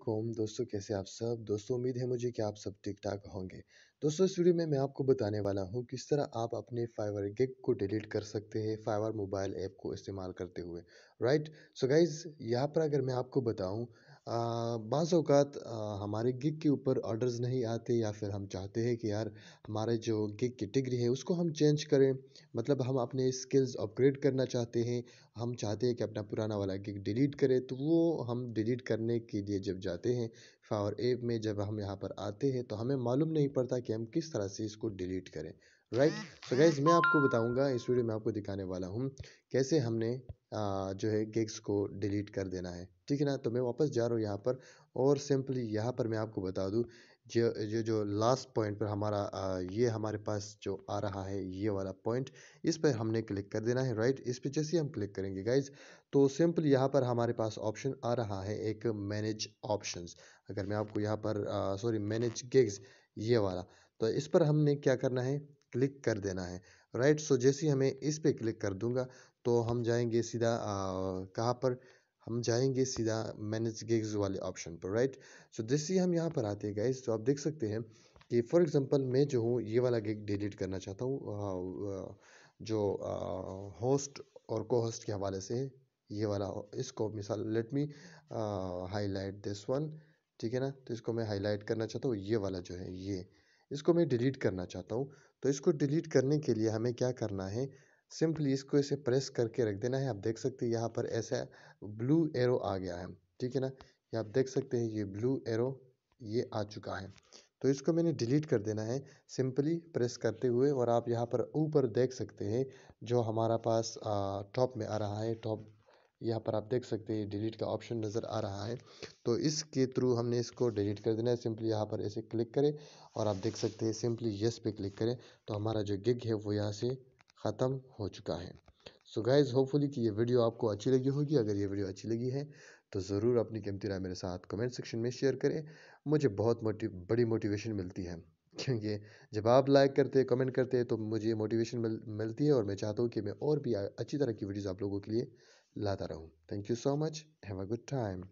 कौम दोस्तों कैसे आप सब दोस्तों उम्मीद है मुझे कि आप सब ठीक ठाक होंगे दोस्तों इस वीडियो में मैं आपको बताने वाला हूं किस तरह आप अपने फाइवर गिग को डिलीट कर सकते हैं फाइवर मोबाइल ऐप को इस्तेमाल करते हुए राइट सो गाइज यहाँ पर अगर मैं आपको बताऊं बाज़ात हमारे गिग के ऊपर ऑर्डर्स नहीं आते या फिर हम चाहते हैं कि यार हमारे जो गिग डिग्री है उसको हम चेंज करें मतलब हम अपने स्किल्स अपग्रेड करना चाहते हैं हम चाहते हैं कि अपना पुराना वाला गिग डिलीट करें तो वो हम डिलीट करने के लिए जब जाते हैं फावर ऐप में जब हम यहाँ पर आते हैं तो हमें मालूम नहीं पड़ता कि हम किस तरह से इसको डिलीट करें राइट सो गाइज मैं आपको बताऊंगा इस वीडियो में आपको दिखाने वाला हूँ कैसे हमने आ, जो है गिग्स को डिलीट कर देना है ठीक है ना तो मैं वापस जा रहा हूँ यहाँ पर और सिंपली यहाँ पर मैं आपको बता दूँ जो जो जो लास्ट पॉइंट पर हमारा आ, ये हमारे पास जो आ रहा है ये वाला पॉइंट इस पर हमने क्लिक कर देना है राइट इस पर जैसे हम क्लिक करेंगे गाइज तो सिंपल यहाँ पर हमारे पास ऑप्शन आ रहा है एक मैनेज ऑप्शन अगर मैं आपको यहाँ पर सॉरी मैनेज गिग्स ये वाला तो इस पर हमने क्या करना है क्लिक कर देना है राइट सो जैसे ही हमें इस पर क्लिक कर दूंगा तो हम जाएंगे सीधा कहाँ पर हम जाएंगे सीधा मैनेज गिग्स वाले ऑप्शन पर राइट सो जैसे ही हम यहाँ पर आते हैं गाइज तो आप देख सकते हैं कि फॉर एग्जांपल मैं जो हूँ ये वाला गिग डिलीट करना चाहता हूँ जो होस्ट और को होस्ट के हवाले से ये वाला इसको मिसाल let me highlight this one ठीक है ना तो इसको मैं हाईलाइट करना चाहता हूँ ये वाला जो है ये इसको मैं डिलीट करना चाहता हूँ तो इसको डिलीट करने के लिए हमें क्या करना है सिंपली इसको इसे प्रेस करके रख देना है आप देख सकते हैं यहाँ पर ऐसा ब्लू एरो आ गया है ठीक है ना ये आप देख सकते हैं ये ब्लू एरो ये आ चुका है तो इसको मैंने डिलीट कर देना है सिंपली प्रेस करते हुए और आप यहाँ पर ऊपर देख सकते हैं जो हमारा पास टॉप में आ रहा है टॉप यहाँ पर आप देख सकते हैं डिलीट का ऑप्शन नज़र आ रहा है तो इसके थ्रू हमने इसको डिलीट कर देना है सिंपली यहाँ पर ऐसे क्लिक करें और आप देख सकते हैं सिंपली येस पे क्लिक करें तो हमारा जो गिग है वो यहाँ से ख़त्म हो चुका है सो गाइज़ होपफुली कि ये वीडियो आपको अच्छी लगी होगी अगर ये वीडियो अच्छी लगी है तो ज़रूर अपनी कीमती राय मेरे साथ कमेंट सेक्शन में शेयर करें मुझे बहुत मोटि बड़ी मोटिवेशन मिलती है क्योंकि जब आप लाइक करते हैं कमेंट करते हैं तो मुझे मोटिवेशन मिल, मिलती है और मैं चाहता हूँ कि मैं और भी अच्छी तरह की वीडियोज़ आप लोगों के लिए on. Thank you so much. Have a good time.